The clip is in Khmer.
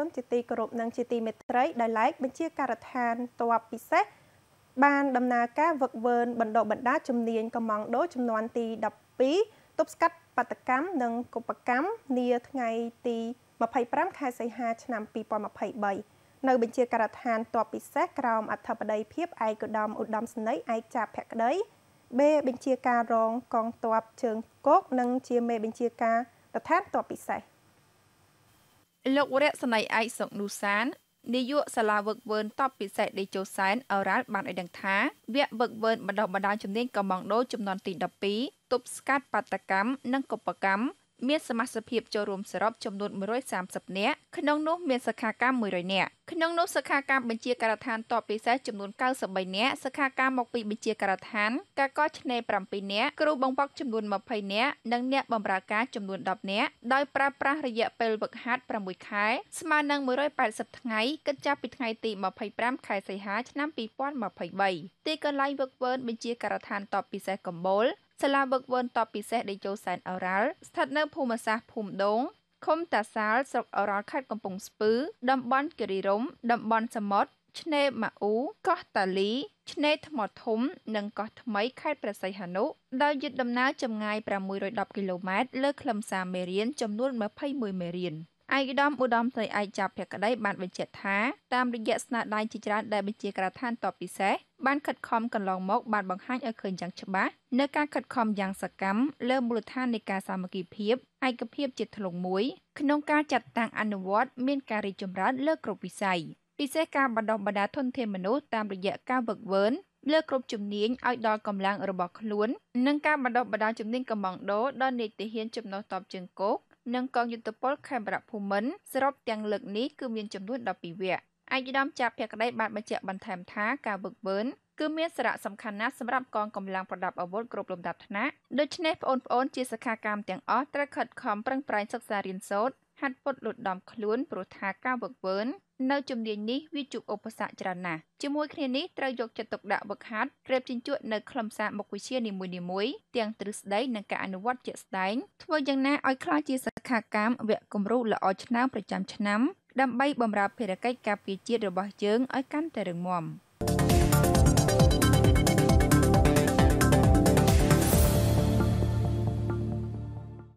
ជនជាទីគោរពនិងជាទីមេត្រីដោយឡែកបញ្ជាការដ្ឋានតបពិសេសបានដំណើរការវឹកវើបណ្ដុះបណ្ដាជំនាញកម្ងដូចំនួនទី12ទប់ស្កាត់បាតកម្មនិងកុបកម្មនាថ្ងៃ ទី25ខែសីហាឆ្នាំ2023នៅ បញ្ជាការដ្ឋានតបពិសេសក្រោមអធិបតីភាពឯកឧត្តមឧត្តមសេនីយ៍ឯកចាភក្តីបេបញ្ជាការរងកងទ័ពជើងគោក និងជាមេបញ្ជាការរដ្ឋានតបពិសេសលោករស្នីឯកសុកនូសាននាយកសាលាវឹកវើនតបពិសេសដេជោសែនអរ៉ាល់បានឲ្យដឹងថាវគ្គវឹកវើនបណ្ដុះបណ្ដាលជំនាញកម្ងដូចំនួនទី12ទប់ស្កាត់បាតកម្មនិងកុបកម្មមានសមាជិកភាពចូលរួមសរុបចំនួន130នាក់ក្នុងនោះមានសិក្ខាកាម100នាក់ក្នុងនោះសិក្ខាកាមបញ្ជាការដ្ឋានតបពិសេសចំនួន93នាក់សិក្ខាកាមមកពីបញ្ជាការដ្ឋានកាកឆ្នេរ7នាក់គ្រូបង្វឹកចំនួន20នាក់និងអ្នកបម្រើការចំនួន10នាក់ដោយប្រើប្រាស់រយៈពេលហ្វឹកហាត់6ខែស្មើនឹង180ថ្ងៃគិតចាប់ពីថ្ងៃទី25ខែសីហាឆ្នាំ2023ទីកន្លែងវឹកវើបញ្ជាការដ្ឋានតបពិសេសកំបូលសាលាបឹកវឺនតបពិសេសដេជោសែនអូរ៉ាល់ស្ថិតនៅភូមិសាស្ត្រភូមិដងឃុំតាសាលស្រុកអូរ៉ាល់ខេត្តកំពង់ស្ពឺតំបន់គិរីរំតំបន់សមុទ្រឆ្នេរម៉ាអ៊ូកោះតាលី ឆ្នេរថ្មធំនិងកោះថ្មីខេត្តព្រះសីហនុដោយយឺតដំណើរចម្ងាយ610គីឡូម៉ែត្រលើខ្លឹមសារមេរៀនចំនួន21មេរៀន។ឯកឧត្តមឧត្តមស្រីឯកចាប់ភក្តីបានបញ្ជាក់ថាតាមរយៈស្នាដៃជាច្រើនដែលបញ្ជាការដ្ឋានតបពិសេសបានខិតខំកន្លងមក បានបង្ហាញឲ្យឃើញយ៉ាងច្បាស់នៅការខិតខំយ៉ាងសកម្មលើមូលដ្ឋាននៃការសាមគ្គីភាពឯកភាពជាធ្លុងមួយ ក្នុងការចាត់តាំងអនុវត្ត មានការរីកចម្រើនលើគ្រប់វិស័យពិសេសការបណ្ដុះបណ្ដាលធនធានមនុស្សតាមរយៈការវឹកវើលើគ្រប់ជំនាញឲ្យដល់កម្លាំងរបស់ខ្លួននិងការបណ្ដុះបណ្ដាលជំនាញកម្លាំងដូរដល់នាយទាហានចំណុះតបជើងគោកនិងកងយុទ្ធពលខេមរៈភូមិន្ទសរុបទាំងលើកនេះគឺមានចំនួន12វគ្គអាយដាមចាប់ភក្តីបានបញ្ជាក់បន្ថែមថាការវឹកវើគឺមានសារៈសំខាន់ណាស់សម្រាប់កងកម្លាំងប្រដាប់អាវុធគ្រប់លំដាប់ថ្នាក់ដូច្នេះបងប្អូន ជាសខាកម្មទាំងអស់ត្រូវខិតខំប្រឹងប្រែងសិក្សារៀនសូត្រហាត់ពត់លុតដំខ្លួនព្រោះថាការវឹកវើនៅជំនាញនេះវាជួបឧបសគ្គច្រើនណាស់ជាមួយគ្នានេះត្រូវយកចិត្តទុកដាក់វឹកហាត់រៀបជញ្ជក់នៅខ្លឹមសារមុខវិជ្ជានីមួយៗទាំងទ្រឹស្ដីនិងការអនុវត្តជាក់ស្ដែងធ្វើយ៉ាងណាឲ្យខ្លះជាសិក្ខាកាមវគ្គគំរូល្អឆ្នើមប្រចាំឆ្នាំដើម្បីបម្រើភារកិច្ចការពារជាតិរបស់យើងឲ្យកាន់តែរឹងមាំ។